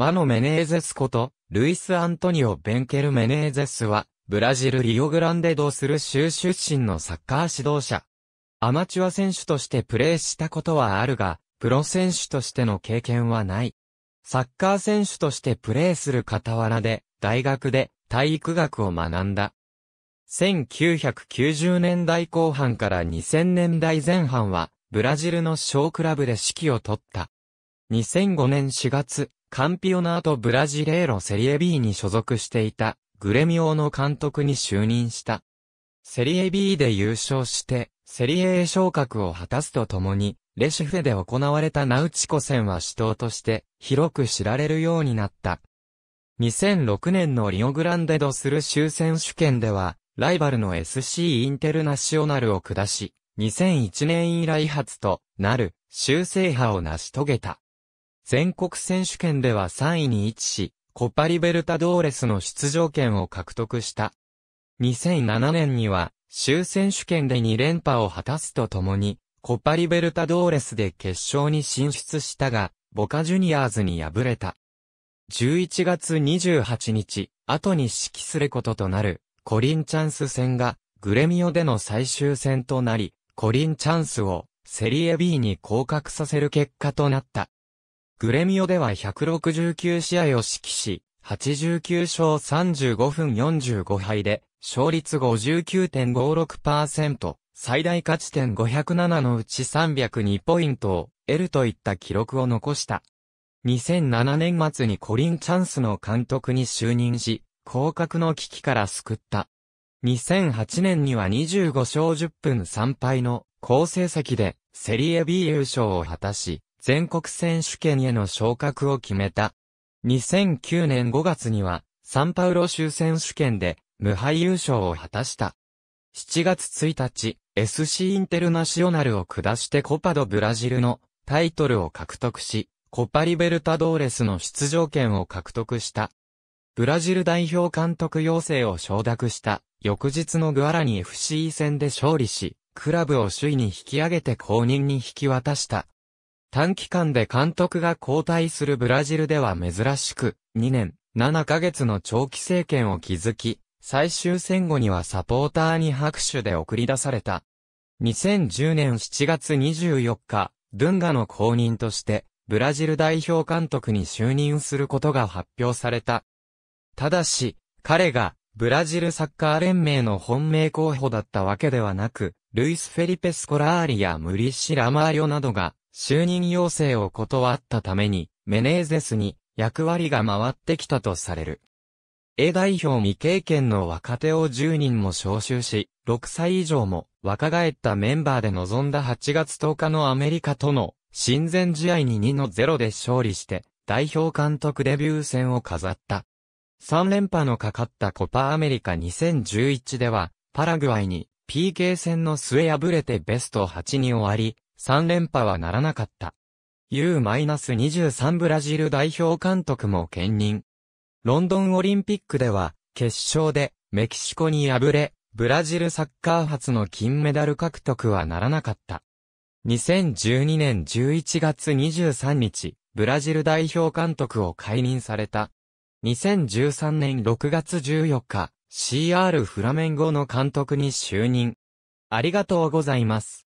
マノ・メネーゼスこと、ルイス・アントニオ・ベンケル・メネーゼスは、ブラジル・リオグランデドする州出身のサッカー指導者。アマチュア選手としてプレーしたことはあるが、プロ選手としての経験はない。サッカー選手としてプレーする傍らで、大学で体育学を学んだ。1990年代後半から2000年代前半は、ブラジルの小クラブで指揮を取った。2005年4月、カンピオナート・ブラジレーロ・セリエ B に所属していた、グレミオの監督に就任した。セリエ B で優勝して、セリエ A 昇格を果たすとともに、レシフェで行われたナウチコ戦は死闘として、広く知られるようになった。2006年のリオグランデドスル州選手権では、ライバルの SC インテルナショナルを下し、2001年以来初となる修正派を成し遂げた。全国選手権では3位に位置し、コパリベルタドーレスの出場権を獲得した。2007年には、州選手権で2連覇を果たすとともに、コパリベルタドーレスで決勝に進出したが、ボカジュニアーズに敗れた。11月28日、後に指揮することとなる、コリンチャンス戦が、グレミオでの最終戦となり、コリンチャンスを、セリエ B に降格させる結果となった。グレミオでは169試合を指揮し、89勝35分45敗で、勝率59.56%、最大勝ち点507のうち302ポイントを得るといった記録を残した。2007年末にコリン・チャンスの監督に就任し、降格の危機から救った。2008年には25勝10分3敗の好成績でセリエ B 優勝を果たし、全国選手権への昇格を決めた。2009年5月には、サンパウロ州選手権で、無敗優勝を果たした。7月1日、SC インテルナショナルを下してコパドブラジルのタイトルを獲得し、コパリベルタドーレスの出場権を獲得した。ブラジル代表監督要請を承諾した翌日のグアラニ FC 戦で勝利し、クラブを首位に引き上げて公認に引き渡した短期間で監督が交代するブラジルでは珍しく、2年7ヶ月の長期政権を築き、最終戦後にはサポーターに拍手で送り出された。2010年7月24日、ドゥンガの公認として、ブラジル代表監督に就任することが発表された。ただし、彼が、ブラジルサッカー連盟の本命候補だったわけではなく、ルイス・フェリペ・スコラーリやムリッシ・ラマーヨなどが、就任要請を断ったために、メネーゼスに役割が回ってきたとされる。A 代表未経験の若手を10人も招集し、6歳以上も若返ったメンバーで臨んだ8月10日のアメリカとの親善試合に2の0で勝利して、代表監督デビュー戦を飾った。3連覇のかかったコパアメリカ2011では、パラグアイに PK 戦の末敗れてベスト8に終わり、3連覇はならなかった。U-23 ブラジル代表監督も兼任。ロンドンオリンピックでは、決勝でメキシコに敗れ、ブラジルサッカー初の金メダル獲得はならなかった。2012年11月23日、ブラジル代表監督を解任された。2013年6月14日、CR フラメンゴの監督に就任。ありがとうございます。